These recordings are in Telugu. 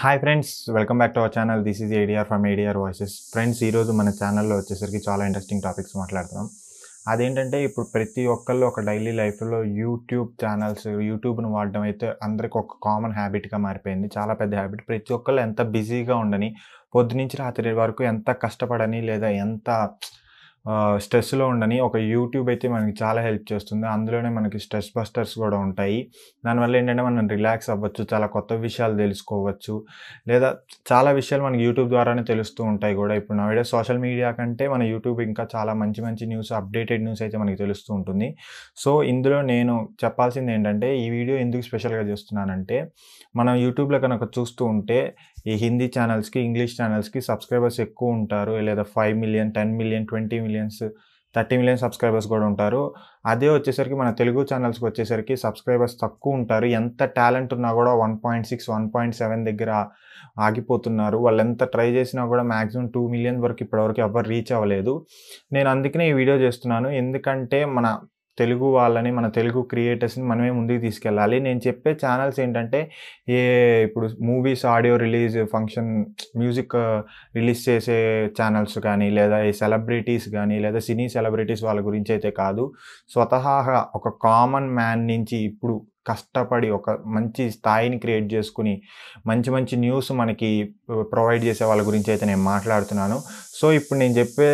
hi friends welcome back to our channel this is ADR from ADR voices friends ఈరోజు మన ఛానల్లో వచ్చేసరికి చాలా ఇంట్రెస్టింగ్ టాపిక్స్ మాట్లాడుతున్నాం అదేంటంటే ఇప్పుడు ప్రతి ఒక్కళ్ళు ఒక డైలీ లైఫ్లో యూట్యూబ్ ఛానల్స్ యూట్యూబ్ను వాడడం అయితే అందరికి ఒక కామన్ హ్యాబిట్గా మారిపోయింది చాలా పెద్ద హ్యాబిట్ ప్రతి ఒక్కళ్ళు ఎంత బిజీగా ఉండని పొద్దు నుంచి రాత్రి వరకు ఎంత కష్టపడని లేదా ఎంత స్ట్రెస్లో ఉండని ఒక యూట్యూబ్ అయితే మనకి చాలా హెల్ప్ చేస్తుంది అందులోనే మనకి స్ట్రెస్ బస్టర్స్ కూడా ఉంటాయి దానివల్ల ఏంటంటే మనం రిలాక్స్ అవ్వచ్చు చాలా కొత్త విషయాలు తెలుసుకోవచ్చు లేదా చాలా విషయాలు మనకి యూట్యూబ్ ద్వారానే తెలుస్తూ ఉంటాయి కూడా ఇప్పుడు నా సోషల్ మీడియా కంటే మన యూట్యూబ్ ఇంకా చాలా మంచి మంచి న్యూస్ అప్డేటెడ్ న్యూస్ అయితే మనకి తెలుస్తూ ఉంటుంది సో ఇందులో నేను చెప్పాల్సింది ఏంటంటే ఈ వీడియో ఎందుకు స్పెషల్గా చేస్తున్నానంటే మనం యూట్యూబ్లో కనుక చూస్తూ ఉంటే ఈ హిందీ ఛానల్స్కి ఇంగ్లీష్ ఛానల్స్కి సబ్స్క్రైబర్స్ ఎక్కువ ఉంటారు లేదా five million ten million twenty millions thirty million subscribers కూడా ఉంటారు అదే వచ్చేసరికి మన తెలుగు ఛానల్స్కి వచ్చేసరికి సబ్స్క్రైబర్స్ తక్కువ ఉంటారు ఎంత టాలెంట్ ఉన్నా కూడా one point six one point seven దగ్గర ఆగిపోతున్నారు వాళ్ళు ఎంత ట్రై చేసినా కూడా మ్యాక్సిమం టూ మిలియన్ వరకు ఇప్పటివరకు ఎవరు రీచ్ అవ్వలేదు నేను అందుకనే ఈ వీడియో చేస్తున్నాను ఎందుకంటే మన తెలుగు వాళ్ళని మన తెలుగు క్రియేటర్స్ని మనమే ముందుకు తీసుకెళ్ళాలి నేను చెప్పే ఛానల్స్ ఏంటంటే ఏ ఇప్పుడు movies audio release function music release చేసే ఛానల్స్ కానీ లేదా ఈ సెలబ్రిటీస్ కానీ లేదా సినీ సెలబ్రిటీస్ వాళ్ళ గురించి అయితే కాదు స్వతహాగా ఒక కామన్ మ్యాన్ నుంచి ఇప్పుడు కష్టపడి ఒక మంచి స్థాయిని క్రియేట్ చేసుకుని మంచి మంచి న్యూస్ మనకి ప్రొవైడ్ చేసే వాళ్ళ గురించి అయితే నేను మాట్లాడుతున్నాను సో ఇప్పుడు నేను చెప్పే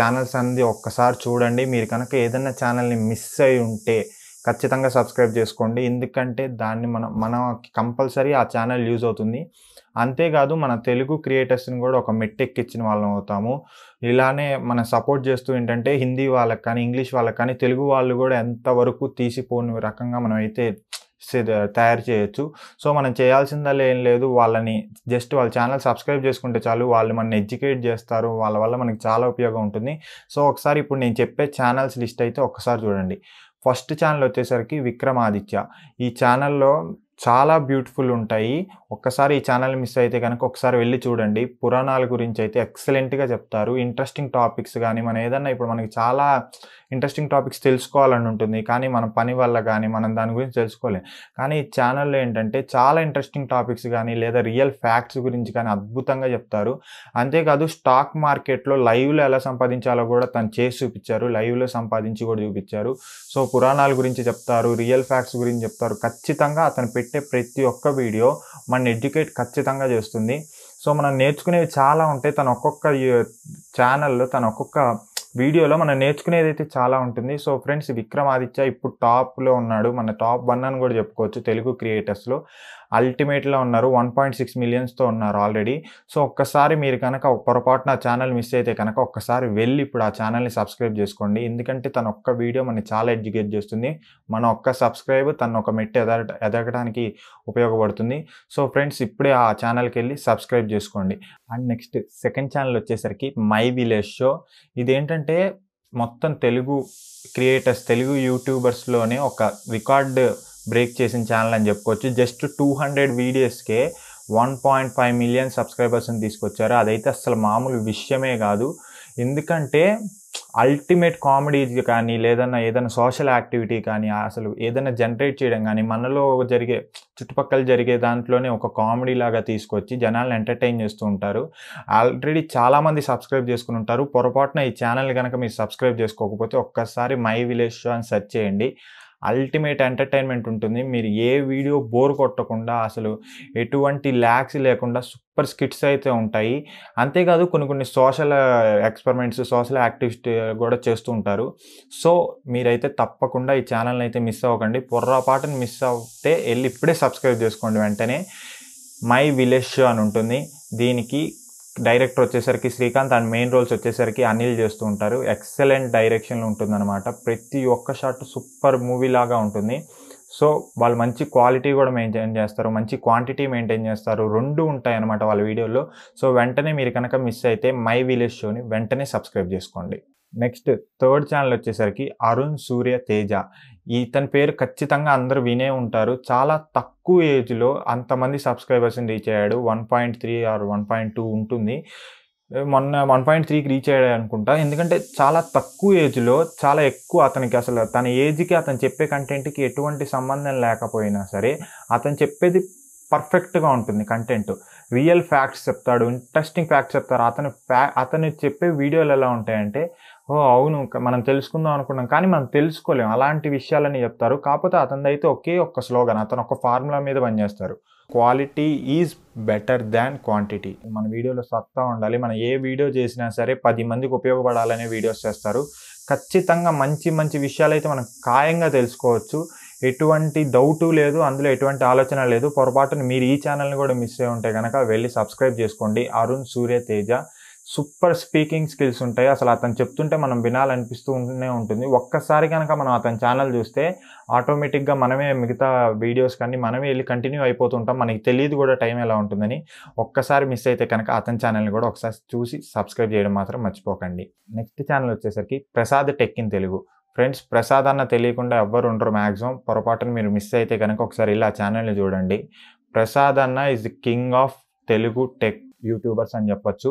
ఛానల్స్ అనేది ఒక్కసారి చూడండి మీరు కనుక ఏదైనా ఛానల్ని మిస్ అయి ఉంటే ఖచ్చితంగా సబ్స్క్రైబ్ చేసుకోండి ఎందుకంటే దాన్ని మనం మన కంపల్సరీ ఆ ఛానల్ యూజ్ అవుతుంది అంతేకాదు మన తెలుగు క్రియేటర్స్ని కూడా ఒక మెట్టెక్కిచ్చిన వాళ్ళం అవుతాము ఇలానే మనం సపోర్ట్ చేస్తూ ఏంటంటే హిందీ వాళ్ళకి కానీ ఇంగ్లీష్ వాళ్ళకి కానీ తెలుగు వాళ్ళు కూడా ఎంతవరకు తీసిపోని రకంగా మనం అయితే తయారు చేయొచ్చు సో మనం చేయాల్సిందల్లా ఏం లేదు వాళ్ళని జస్ట్ వాళ్ళ ఛానల్ సబ్స్క్రైబ్ చేసుకుంటే చాలు వాళ్ళు మనం ఎడ్యుకేట్ చేస్తారు వాళ్ళ వల్ల మనకి చాలా ఉపయోగం ఉంటుంది సో ఒకసారి ఇప్పుడు నేను చెప్పే ఛానల్స్ లిస్ట్ అయితే ఒకసారి చూడండి ఫస్ట్ ఛానల్ వచ్చేసరికి విక్రమాదిత్య ఈ ఛానల్లో చాలా బ్యూటిఫుల్ ఉంటాయి ఒక్కసారి ఈ ఛానల్ మిస్ అయితే కనుక ఒకసారి వెళ్ళి చూడండి పురాణాల గురించి అయితే ఎక్సలెంట్గా చెప్తారు ఇంట్రెస్టింగ్ టాపిక్స్ కానీ మనం ఏదన్నా ఇప్పుడు మనకి చాలా ఇంట్రెస్టింగ్ టాపిక్స్ తెలుసుకోవాలని ఉంటుంది కానీ మన పని వల్ల కానీ మనం దాని గురించి తెలుసుకోలేం కానీ ఈ ఛానల్లో ఏంటంటే చాలా ఇంట్రెస్టింగ్ టాపిక్స్ కానీ లేదా రియల్ ఫ్యాక్ట్స్ గురించి కానీ అద్భుతంగా చెప్తారు అంతేకాదు స్టాక్ మార్కెట్లో లైవ్లో ఎలా సంపాదించాలో కూడా తను చేసి చూపించారు లైవ్లో సంపాదించి కూడా చూపించారు సో పురాణాల గురించి చెప్తారు రియల్ ఫ్యాక్ట్స్ గురించి చెప్తారు ఖచ్చితంగా అతను పెట్టే ప్రతి ఒక్క వీడియో మన ఎడ్యుకేట్ ఖచ్చితంగా చేస్తుంది సో మనం నేర్చుకునేవి చాలా ఉంటాయి తను ఒక్కొక్క ఛానల్లో తను ఒక్కొక్క వీడియోలో మనం నేర్చుకునేది అయితే చాలా ఉంటుంది సో ఫ్రెండ్స్ విక్రమాదిత్య ఇప్పుడు టాప్లో ఉన్నాడు మన టాప్ వన్ అని కూడా చెప్పుకోవచ్చు తెలుగు క్రియేటర్స్లో అల్టిమేట్లో ఉన్నారు వన్ పాయింట్ సిక్స్ మిలియన్స్తో ఉన్నారు ఆల్రెడీ సో ఒక్కసారి మీరు కనుక పొరపాటున ఆ ఛానల్ మిస్ అయితే కనుక ఒక్కసారి వెళ్ళి ఇప్పుడు ఆ ఛానల్ని సబ్స్క్రైబ్ చేసుకోండి ఎందుకంటే తన ఒక్క వీడియో మనకి చాలా ఎడ్యుకేట్ చేస్తుంది మన ఒక్క సబ్స్క్రైబ్ తన ఒక మెట్ ఎదగ ఎదగడానికి ఉపయోగపడుతుంది సో ఫ్రెండ్స్ ఇప్పుడే ఆ ఛానల్కి వెళ్ళి సబ్స్క్రైబ్ చేసుకోండి అండ్ నెక్స్ట్ సెకండ్ ఛానల్ వచ్చేసరికి మై విలేజ్ షో ఇదేంటంటే మొత్తం తెలుగు క్రియేటర్స్ తెలుగు యూట్యూబర్స్లోనే ఒక రికార్డ్ బ్రేక్ చేసిన ఛానల్ అని చెప్పుకోవచ్చు జస్ట్ టూ హండ్రెడ్ వీడియోస్కే వన్ పాయింట్ ఫైవ్ మిలియన్ సబ్స్క్రైబర్స్ని తీసుకొచ్చారు అదైతే అసలు మామూలు విషయమే కాదు ఎందుకంటే అల్టిమేట్ కామెడీ కానీ లేదన్నా ఏదైనా సోషల్ యాక్టివిటీ కానీ అసలు ఏదైనా జనరేట్ చేయడం కానీ మనలో జరిగే చుట్టుపక్కల జరిగే దాంట్లోనే ఒక కామెడీ లాగా తీసుకొచ్చి జనాలను ఎంటర్టైన్ చేస్తూ ఉంటారు ఆల్రెడీ చాలామంది సబ్స్క్రైబ్ చేసుకుని ఉంటారు పొరపాటున ఈ ఛానల్ కనుక మీరు సబ్స్క్రైబ్ చేసుకోకపోతే ఒక్కసారి మై విలేజ్ షో అని సెర్చ్ చేయండి అల్టిమేట్ ఎంటర్టైన్మెంట్ ఉంటుంది మీరు ఏ వీడియో బోర్ కొట్టకుండా అసలు ఎటువంటి ల్యాక్స్ లేకుండా సూపర్ స్కిట్స్ అయితే ఉంటాయి అంతేకాదు కొన్ని కొన్ని సోషల్ ఎక్స్పెరిమెంట్స్ సోషల్ యాక్టివిటీ కూడా చేస్తూ ఉంటారు సో మీరైతే తప్పకుండా ఈ ఛానల్ని అయితే మిస్ అవ్వకండి పొర్రాపాటును మిస్ అవుతే వెళ్ళి ఇప్పుడే సబ్స్క్రైబ్ చేసుకోండి వెంటనే మై విలేజ్ షో అని ఉంటుంది దీనికి డైరెక్టర్ వచ్చేసరికి శ్రీకాంత్ అండ్ మెయిన్ రోల్స్ వచ్చేసరికి అనిల్ చేస్తూ ఉంటారు ఎక్సలెంట్ డైరెక్షన్లో ఉంటుందన్నమాట ప్రతి ఒక్క షాట్ సూపర్ మూవీ లాగా ఉంటుంది సో వాళ్ళు మంచి క్వాలిటీ కూడా మెయింటైన్ చేస్తారు మంచి క్వాంటిటీ మెయింటైన్ చేస్తారు రెండు ఉంటాయి అన్నమాట వాళ్ళ వీడియోలో సో వెంటనే మీరు కనుక మిస్ అయితే మై విలేజ్ షోని వెంటనే సబ్స్క్రైబ్ చేసుకోండి నెక్స్ట్ థర్డ్ ఛానల్ వచ్చేసరికి అరుణ్ సూర్య తేజ ఇతని పేరు ఖచ్చితంగా అందరూ వినే ఉంటారు చాలా తక్కువ ఏజ్లో అంతమంది సబ్స్క్రైబర్స్ని రీచ్ అయ్యాడు one point three or one point two ఉంటుంది మొన్న వన్ పాయింట్ త్రీకి రీచ్ అయ్యాడు అనుకుంటా ఎందుకంటే చాలా తక్కువ ఏజ్లో చాలా ఎక్కువ అతనికి అసలు తన ఏజ్కి అతను చెప్పే కంటెంట్కి ఎటువంటి సంబంధం లేకపోయినా సరే అతను చెప్పేది పర్ఫెక్ట్గా ఉంటుంది కంటెంట్ రియల్ ఫ్యాక్ట్స్ చెప్తాడు ఇంట్రెస్టింగ్ ఫ్యాక్ట్స్ చెప్తారు అతను ఫ్యా అతను చెప్పే వీడియోలు ఎలా ఉంటాయంటే ఓ అవును మనం తెలుసుకుందాం అనుకున్నాం కానీ మనం తెలుసుకోలేం అలాంటి విషయాలని చెప్తారు కాకపోతే అయితే ఒకే ఒక్క స్లోగన్ అతను ఒక ఫార్ములా మీద పనిచేస్తారు quality is better than quantity మన వీడియోలో సత్తా ఉండాలి మనం ఏ వీడియో చేసినా సరే పది మందికి ఉపయోగపడాలనే వీడియోస్ చేస్తారు ఖచ్చితంగా మంచి మంచి విషయాలు అయితే మనం ఖాయంగా తెలుసుకోవచ్చు ఎటువంటి డౌటు లేదు అందులో ఎటువంటి ఆలోచన లేదు పొరపాటున మీరు ఈ ఛానల్ని కూడా మిస్ అయి ఉంటే కనుక వెళ్ళి సబ్స్క్రైబ్ చేసుకోండి Arun Surya Teja super speaking skills ఉంటాయి అసలు అతను చెప్తుంటే మనం వినాలనిపిస్తూనే ఉంటుంది ఒక్కసారి కనుక మనం అతని ఛానల్ చూస్తే ఆటోమేటిక్గా మనమే మిగతా వీడియోస్ కానీ మనమే వెళ్ళి కంటిన్యూ అయిపోతుంటాం మనకి తెలియదు కూడా టైం ఎలా ఉంటుందని ఒక్కసారి మిస్ అయితే కనుక అతని ఛానల్ని కూడా ఒకసారి చూసి సబ్స్క్రైబ్ చేయడం మాత్రం మర్చిపోకండి నెక్స్ట్ ఛానల్ వచ్చేసరికి Prasad tech in Telugu friends Prasad అన్న తెలియకుండా ఎవ్వరు ఉండరు మ్యాక్సిమం పొరపాటున మీరు మిస్ అయితే కనుక ఒకసారి ఇలా ఛానల్ని చూడండి ప్రసాద్ అన్న is king of Telugu tech youtubers అని చెప్పచ్చు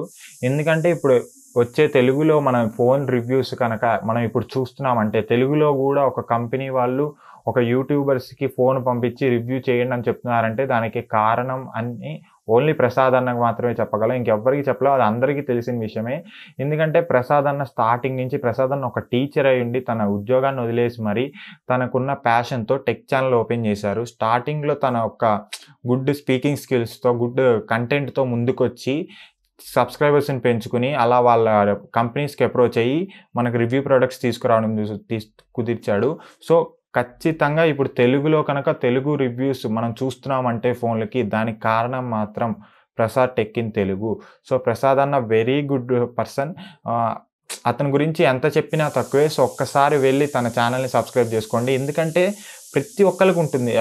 ఎందుకంటే ఇప్పుడు వచ్చే తెలుగులో మనం ఫోన్ రివ్యూస్ కనుక మనం ఇప్పుడు చూస్తున్నామంటే తెలుగులో కూడా ఒక కంపెనీ వాళ్ళు ఒక యూట్యూబర్స్కి ఫోన్ పంపించి రివ్యూ చేయండి అని చెప్తున్నారంటే దానికి కారణం అని ఓన్లీ ప్రసాద్ అన్నకు మాత్రమే చెప్పగలం ఇంకెవ్వరికి చెప్పలేదు అది అందరికీ తెలిసిన విషయమే ఎందుకంటే ప్రసాద్ అన్న స్టార్టింగ్ నుంచి ప్రసాద్ అన్న ఒక టీచర్ అయ్యుండి తన ఉద్యోగాన్ని వదిలేసి మరి తనకున్న ప్యాషన్తో టెక్ ఛానల్ ఓపెన్ చేశారు స్టార్టింగ్లో తన ఒక గుడ్ స్పీకింగ్ స్కిల్స్తో గుడ్ కంటెంట్తో ముందుకొచ్చి సబ్స్క్రైబర్స్ని పెంచుకుని అలా వాళ్ళ కంపెనీస్కి అప్రోచ్ అయ్యి మనకు రివ్యూ ప్రొడక్ట్స్ తీసుకురావడం తీసు కుదిర్చాడు సో ఖచ్చితంగా ఇప్పుడు తెలుగులో కనుక తెలుగు రివ్యూస్ మనం చూస్తున్నామంటే ఫోన్లకి దానికి కారణం మాత్రం Prasad tech in Telugu so Prasad అన్న వెరీ గుడ్ పర్సన్ అతని గురించి ఎంత చెప్పినా తక్కువే సో ఒక్కసారి వెళ్ళి తన ఛానల్ని సబ్స్క్రైబ్ చేసుకోండి ఎందుకంటే ప్రతి ఒక్కరికి ఉంటుంది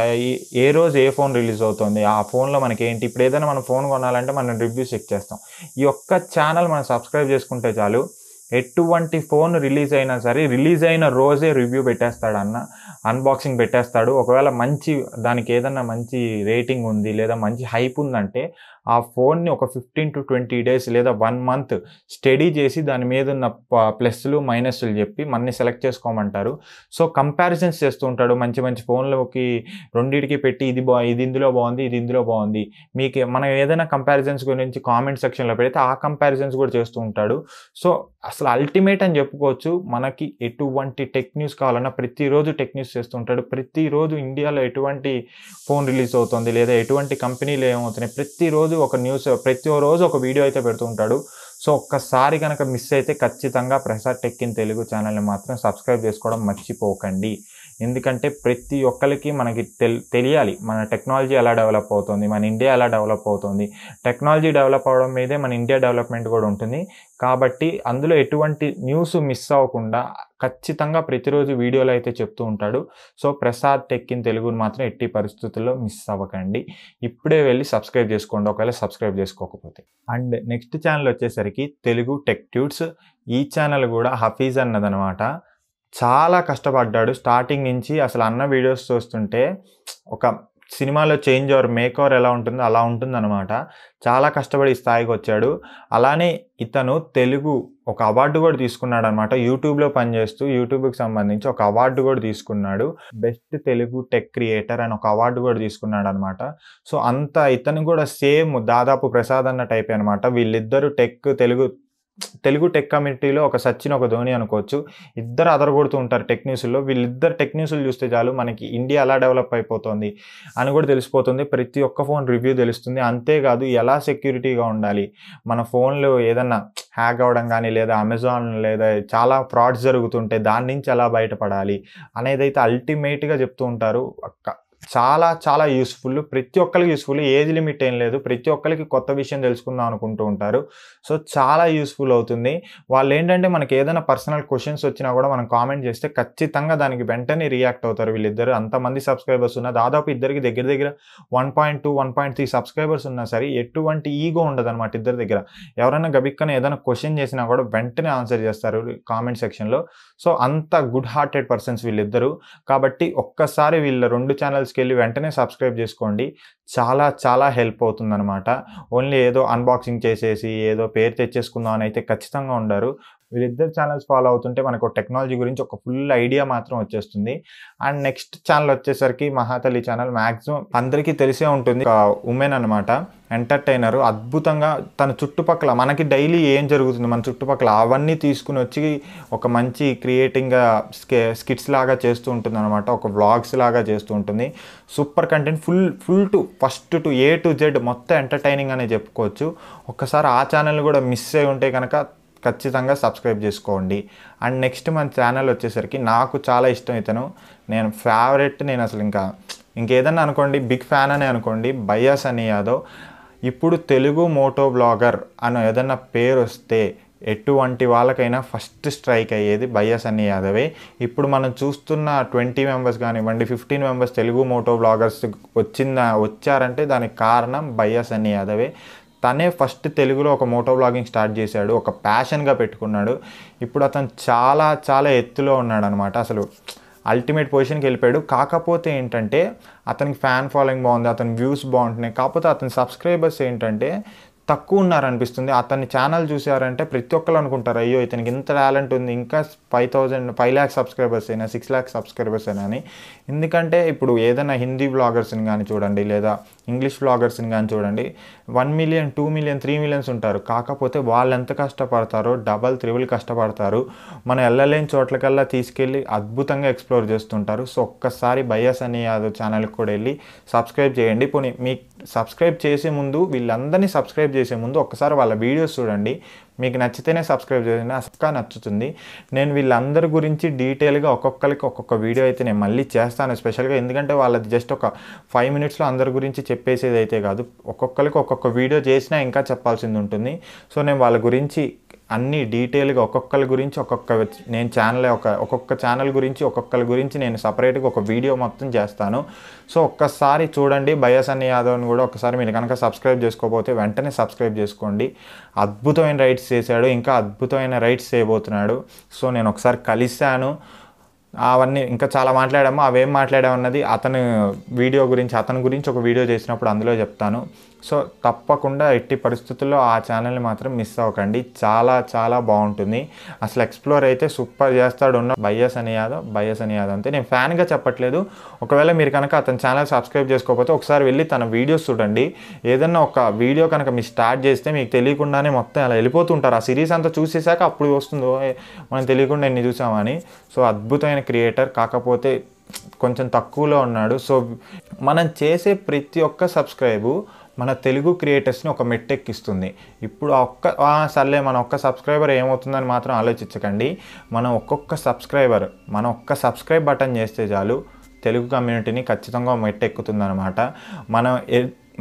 ఏ రోజు ఏ ఫోన్ రిలీజ్ అవుతుంది ఆ ఫోన్లో మనకి ఏంటి ఇప్పుడు ఏదైనా మనం ఫోన్ కొనాలంటే మనం రివ్యూ చెక్ చేస్తాం ఈ ఒక్క ఛానల్ మనం సబ్స్క్రైబ్ చేసుకుంటే చాలు ఎటువంటి ఫోన్ రిలీజ్ అయినా సరే రిలీజ్ అయిన రోజే రివ్యూ పెట్టేస్తాడన్న అన్బాక్సింగ్ పెట్టేస్తాడు ఒకవేళ మంచి దానికి ఏదన్నా మంచి రేటింగ్ ఉంది లేదా మంచి హైప్ ఉందంటే ఆ ఫోన్ని ఒక ఫిఫ్టీన్ టు ట్వంటీ డేస్ లేదా వన్ మంత్ స్టడీ చేసి దాని మీద ఉన్న ప్లస్లు మైనస్లు చెప్పి మనని సెలెక్ట్ చేసుకోమంటారు సో కంపారిజన్స్ చేస్తూ ఉంటాడు మంచి మంచి ఫోన్లకి రెండింటికి పెట్టి ఇది బా ఇది ఇందులో బాగుంది ఇది ఇందులో బాగుంది మీకు మనం ఏదైనా కంపారిజన్స్ గురించి కామెంట్ సెక్షన్లో పెడితే ఆ కంపారిజన్స్ కూడా చేస్తూ ఉంటాడు సో అసలు అల్టిమేట్ అని చెప్పుకోవచ్చు మనకి ఎటువంటి టెక్ న్యూస్ కావాలన్నా ప్రతిరోజు టెక్ న్యూస్ ఉంటాడు ప్రతిరోజు ఇండియాలో ఎటువంటి ఫోన్ రిలీజ్ అవుతుంది లేదా ఎటువంటి కంపెనీలు ఏమవుతున్నాయి ప్రతిరోజు ఒక న్యూస్ ప్రతిరోజు ఒక వీడియో అయితే పెడుతూ ఉంటాడు సో ఒక్కసారి కనుక మిస్ అయితే ఖచ్చితంగా ప్రసాద్ టెక్ ఇన్ తెలుగు ఛానల్ని మాత్రం సబ్స్క్రైబ్ చేసుకోవడం మర్చిపోకండి ఎందుకంటే ప్రతి ఒక్కరికి మనకి తెల్ తెలియాలి మన టెక్నాలజీ ఎలా డెవలప్ అవుతుంది మన ఇండియా ఎలా డెవలప్ అవుతుంది టెక్నాలజీ డెవలప్ అవడం మీదే మన ఇండియా డెవలప్మెంట్ కూడా ఉంటుంది కాబట్టి అందులో ఎటువంటి న్యూస్ మిస్ అవ్వకుండా ఖచ్చితంగా ప్రతిరోజు వీడియోలు అయితే చెప్తూ ఉంటాడు సో ప్రసాద్ టెక్ ఇన్ తెలుగుని మాత్రం ఎట్టి పరిస్థితుల్లో మిస్ అవ్వకండి ఇప్పుడే వెళ్ళి సబ్స్క్రైబ్ చేసుకోండి ఒకవేళ సబ్స్క్రైబ్ చేసుకోకపోతే అండ్ నెక్స్ట్ ఛానల్ వచ్చేసరికి తెలుగు టెక్ ట్యూట్స్ ఈ ఛానల్ కూడా హఫీజ్ అన్నదనమాట చాలా కష్టపడ్డాడు స్టార్టింగ్ నుంచి అసలు అన్న వీడియోస్ చూస్తుంటే ఒక సినిమాలో చేంజ్ ఆర్ మేక్ ఓవర్ ఎలా ఉంటుందో అలా ఉంటుందన్నమాట చాలా కష్టపడి ఈ స్థాయికి వచ్చాడు అలానే ఇతను తెలుగు ఒక అవార్డు కూడా తీసుకున్నాడు అనమాట యూట్యూబ్లో పనిచేస్తూ యూట్యూబ్కి సంబంధించి ఒక అవార్డు కూడా తీసుకున్నాడు బెస్ట్ తెలుగు టెక్ క్రియేటర్ అని ఒక అవార్డు కూడా తీసుకున్నాడు అనమాట సో అంత ఇతను కూడా సేమ్ దాదాపు ప్రసాద్ అన్న టైప్ అనమాట వీళ్ళిద్దరూ టెక్ తెలుగు తెలుగు టెక్ కమిటీలో ఒక సచిన్ ఒక ధోని అనుకోవచ్చు ఇద్దరు అదరగొడుతూ ఉంటారు టెక్ న్యూస్లో వీళ్ళిద్దరు టెక్ న్యూస్లు చూస్తే చాలు మనకి ఇండియా ఎలా డెవలప్ అయిపోతుంది అని కూడా తెలిసిపోతుంది ప్రతి ఒక్క ఫోన్ రివ్యూ తెలుస్తుంది అంతేకాదు ఎలా సెక్యూరిటీగా ఉండాలి మన ఫోన్లో ఏదన్నా హ్యాక్ అవ్వడం కానీ లేదా అమెజాన్ లేదా చాలా ఫ్రాడ్స్ జరుగుతుంటే దాని నుంచి ఎలా బయటపడాలి అనేది అయితే అల్టిమేట్గా చెప్తూ ఉంటారు చాలా చాలా యూస్ఫుల్ ప్రతి ఒక్కరికి యూస్ఫుల్ ఏజ్ లిమిట్ ఏం లేదు ప్రతి ఒక్కరికి కొత్త విషయం తెలుసుకుందాం అనుకుంటూ ఉంటారు సో చాలా యూస్ఫుల్ అవుతుంది వాళ్ళు ఏంటంటే మనకి ఏదైనా పర్సనల్ క్వశ్చన్స్ వచ్చినా కూడా మనం కామెంట్ చేస్తే ఖచ్చితంగా దానికి వెంటనే రియాక్ట్ అవుతారు వీళ్ళిద్దరు అంతమంది సబ్స్క్రైబర్స్ ఉన్నా దాదాపు ఇద్దరికి దగ్గర దగ్గర one point two one point three subscribers ఉన్నా సరే ఎటువంటి ఈగో ఉండదు అనమాట ఇద్దరి దగ్గర ఎవరైనా గబిక్కన ఏదైనా క్వశ్చన్ చేసినా కూడా వెంటనే ఆన్సర్ చేస్తారు కామెంట్ సెక్షన్లో సో అంత గుడ్ హార్టెడ్ పర్సన్స్ వీళ్ళిద్దరు కాబట్టి ఒక్కసారి వీళ్ళ రెండు ఛానల్స్ ఛానల్స్కి వెళ్ళి వెంటనే సబ్స్క్రైబ్ చేసుకోండి చాలా చాలా హెల్ప్ అవుతుందనమాట ఓన్లీ ఏదో అన్బాక్సింగ్ చేసేసి ఏదో పేరు తెచ్చేసుకుందాం అని అయితే ఖచ్చితంగా ఉండరు వీళ్ళిద్దరు ఛానల్స్ ఫాలో అవుతుంటే మనకు టెక్నాలజీ గురించి ఒక ఫుల్ ఐడియా మాత్రం వచ్చేస్తుంది అండ్ నెక్స్ట్ ఛానల్ వచ్చేసరికి మహాతల్లి ఛానల్ మ్యాక్సిమం అందరికీ తెలిసే ఉంటుంది ఒక ఉమెన్ అనమాట ఎంటర్టైనర్ అద్భుతంగా తన చుట్టుపక్కల మనకి డైలీ ఏం జరుగుతుంది మన చుట్టుపక్కల అవన్నీ తీసుకుని వచ్చి ఒక మంచి క్రియేటింగ్గా స్కే స్కిట్స్ లాగా చేస్తూ ఉంటుంది అనమాట ఒక వ్లాగ్స్ లాగా చేస్తూ ఉంటుంది super content full full to first to A to Z మొత్తం ఎంటర్టైనింగ్ అనే చెప్పుకోవచ్చు ఒక్కసారి ఆ ఛానల్ కూడా మిస్ అయి ఉంటే కనుక ఖచ్చితంగా సబ్స్క్రైబ్ చేసుకోండి అండ్ నెక్స్ట్ మన ఛానల్ వచ్చేసరికి నాకు చాలా ఇష్టం ఇతను నేను ఫేవరెట్ నేను అసలు ఇంకా ఇంకేదన్నా అనుకోండి బిగ్ ఫ్యాన్ అని అనుకోండి బయాస్ అని యాదవ్ ఇప్పుడు తెలుగు మోటో బ్లాగర్ అని ఏదన్నా పేరు వస్తే ఎటువంటి వాళ్ళకైనా ఫస్ట్ స్ట్రైక్ అయ్యేది బయ్యస్ అని యాదవే ఇప్పుడు మనం చూస్తున్న ట్వంటీ మెంబర్స్ కానివ్వండి fifteen members Telugu moto bloggers వచ్చిందా వచ్చారంటే దానికి కారణం బయ్యస్ అని యాదవే తనే ఫస్ట్ తెలుగులో ఒక మోటో బ్లాగింగ్ స్టార్ట్ చేశాడు ఒక ప్యాషన్గా పెట్టుకున్నాడు ఇప్పుడు అతను చాలా చాలా ఎత్తులో ఉన్నాడు అనమాట అసలు అల్టిమేట్ పొజిషన్కి వెళ్ళిపోయాడు కాకపోతే ఏంటంటే అతనికి ఫ్యాన్ ఫాలోయింగ్ బాగుంది అతని వ్యూస్ బాగుంటున్నాయి కాకపోతే అతని సబ్స్క్రైబర్స్ ఏంటంటే తక్కువ ఉన్నారనిపిస్తుంది అతని ఛానల్ చూసారంటే ప్రతి ఒక్కరు అనుకుంటారు అయ్యో ఇతనికి ఇంత టాలెంట్ ఉంది ఇంకా five thousand five lakhs subscribers అయినా సిక్స్ ల్యాక్స్ సబ్స్క్రైబర్స్ అయినా అని ఎందుకంటే ఇప్పుడు ఏదైనా హిందీ బ్లాగర్స్ని కానీ చూడండి లేదా ఇంగ్లీష్ బ్లాగర్స్ని కానీ చూడండి one million two million three millions ఉంటారు కాకపోతే వాళ్ళు ఎంత కష్టపడతారో డబల్ త్రిబుల్ కష్టపడతారు మనం వెళ్ళలేని చోట్లకల్లా తీసుకెళ్ళి అద్భుతంగా ఎక్స్ప్లోర్ చేస్తుంటారు సో ఒక్కసారి బయస్ అనే యాదవ్ ఛానల్కి కూడా వెళ్ళి సబ్స్క్రైబ్ చేయండి పోనీ మీకు సబ్స్క్రైబ్ చేసే ముందు వీళ్ళందరినీ సబ్స్క్రైబ్ చేసే ముందు ఒకసారి వాళ్ళ వీడియోస్ చూడండి మీకు నచ్చితేనే సబ్స్క్రైబ్ చేసిన అసలు నచ్చుతుంది నేను వీళ్ళందరి గురించి డీటెయిల్గా ఒక్కొక్కరికి ఒక్కొక్క వీడియో అయితే నేను మళ్ళీ చేస్తాను స్పెషల్గా ఎందుకంటే వాళ్ళది జస్ట్ ఒక ఫైవ్ మినిట్స్లో అందరి గురించి చెప్పేసేది అయితే కాదు ఒక్కొక్కరికి ఒక్కొక్క వీడియో చేసినా ఇంకా చెప్పాల్సింది ఉంటుంది సో నేను వాళ్ళ గురించి అన్నీ డీటెయిల్గా ఒక్కొక్కరి గురించి ఒక్కొక్క నేను ఛానల్ ఒక ఒక్కొక్క ఛానల్ గురించి ఒక్కొక్కరి గురించి నేను సపరేట్గా ఒక వీడియో మొత్తం చేస్తాను సో ఒక్కసారి చూడండి బయస్ అనే యాదవ్ని కూడా ఒకసారి మీరు కనుక సబ్స్క్రైబ్ చేసుకోకపోతే వెంటనే సబ్స్క్రైబ్ చేసుకోండి అద్భుతమైన రైట్స్ చేశాడు ఇంకా అద్భుతమైన రైట్స్ చేయబోతున్నాడు సో నేను ఒకసారి కలిశాను అవన్నీ ఇంకా చాలా మాట్లాడాము అవేం మాట్లాడామన్నది అతను వీడియో గురించి అతని గురించి ఒక వీడియో చేసినప్పుడు అందులో చెప్తాను సో తప్పకుండా ఎట్టి పరిస్థితుల్లో ఆ ఛానల్ని మాత్రం మిస్ అవ్వకండి చాలా చాలా బాగుంటుంది అసలు ఎక్స్ప్లోర్ అయితే సూపర్ చేస్తాడు ఉన్న బయ్యస్ అని యాదవ్ బయ్యస్ అని యాదవ్ అంతే నేను ఫ్యాన్గా చెప్పట్లేదు ఒకవేళ మీరు కనుక అతని ఛానల్ సబ్స్క్రైబ్ చేసుకోకపోతే ఒకసారి వెళ్ళి తన వీడియోస్ చూడండి ఏదన్నా ఒక వీడియో కనుక మీరు స్టార్ట్ చేస్తే మీకు తెలియకుండానే మొత్తం అలా వెళ్ళిపోతుంటారు ఆ సిరీస్ అంతా చూసేసాక అప్పుడు వస్తుందో మనం తెలియకుండా ఎన్ని చూసామని సో అద్భుతమైన క్రియేటర్ కాకపోతే కొంచెం తక్కువలో ఉన్నాడు సో మనం చేసే ప్రతి ఒక్క సబ్స్క్రైబు మన తెలుగు క్రియేటర్స్ని ఒక మెట్టెక్కిస్తుంది ఇప్పుడు ఒక్క సర్లే మన ఒక్క సబ్స్క్రైబర్ ఏమవుతుందని మాత్రం ఆలోచించకండి మనం ఒక్కొక్క సబ్స్క్రైబర్ మన ఒక్క సబ్స్క్రైబ్ బటన్ చేస్తే చాలు తెలుగు కమ్యూనిటీని ఖచ్చితంగా అనమాట మనం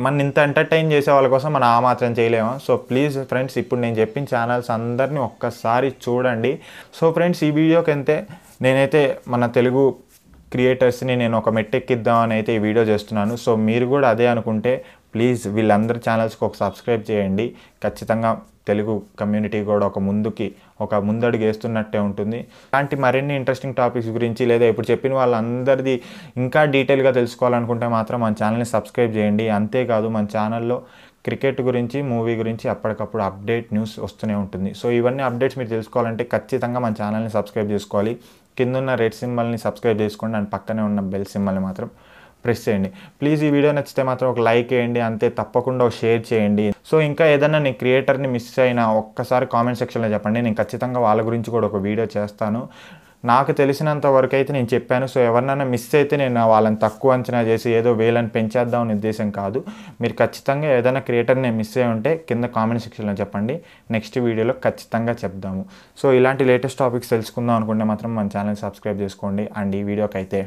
మన ఇంత ఎంటర్టైన్ చేసే వాళ్ళ కోసం మనం ఆ మాత్రం చేయలేము సో ప్లీజ్ ఫ్రెండ్స్ ఇప్పుడు నేను చెప్పిన ఛానల్స్ అందరినీ ఒక్కసారి చూడండి సో ఫ్రెండ్స్ ఈ వీడియోకి అంతే నేనైతే మన తెలుగు క్రియేటర్స్ని నేను ఒక మెట్టెక్కిద్దామని అయితే ఈ వీడియో చేస్తున్నాను సో మీరు కూడా అదే అనుకుంటే ప్లీజ్ వీళ్ళందరి ఛానల్స్కి ఒక సబ్స్క్రైబ్ చేయండి ఖచ్చితంగా తెలుగు కమ్యూనిటీ కూడా ఒక ముందుకి ఒక ముందడుగు వేస్తున్నట్టే ఉంటుంది అలాంటి మరిన్ని ఇంట్రెస్టింగ్ టాపిక్స్ గురించి లేదా ఇప్పుడు చెప్పిన వాళ్ళందరిది ఇంకా డీటెయిల్గా తెలుసుకోవాలనుకుంటే మాత్రం మన ఛానల్ని సబ్స్క్రైబ్ చేయండి అంతేకాదు మన ఛానల్లో క్రికెట్ గురించి మూవీ గురించి అప్పటికప్పుడు అప్డేట్ న్యూస్ వస్తూనే ఉంటుంది సో ఇవన్నీ అప్డేట్స్ మీరు తెలుసుకోవాలంటే ఖచ్చితంగా మన ఛానల్ని సబ్స్క్రైబ్ చేసుకోవాలి కింద ఉన్న రెడ్ సింబల్ని సబ్స్క్రైబ్ చేసుకోండి అండ్ పక్కనే ఉన్న బెల్ సింబల్ని మాత్రం ప్రెస్ చేయండి ప్లీజ్ ఈ వీడియో నచ్చితే మాత్రం ఒక లైక్ వేయండి అంతే తప్పకుండా ఒక షేర్ చేయండి సో ఇంకా ఏదైనా నేను క్రియేటర్ని మిస్ అయినా ఒక్కసారి కామెంట్ సెక్షన్లో చెప్పండి నేను ఖచ్చితంగా వాళ్ళ గురించి కూడా ఒక వీడియో చేస్తాను నాకు తెలిసినంత వరకు అయితే నేను చెప్పాను సో ఎవరినైనా మిస్ అయితే నేను వాళ్ళని తక్కువ అంచనా చేసి ఏదో వేలని పెంచేద్దాం అనే ఉద్దేశం కాదు మీరు ఖచ్చితంగా ఏదైనా క్రియేటర్ నేను మిస్ అయి ఉంటే కింద కామెంట్ సెక్షన్లో చెప్పండి నెక్స్ట్ వీడియోలో ఖచ్చితంగా చెప్దాము సో ఇలాంటి లేటెస్ట్ టాపిక్స్ తెలుసుకుందాం అనుకుంటే మాత్రం మన ఛానల్ సబ్స్క్రైబ్ చేసుకోండి అండ్ ఈ వీడియోకి అయితే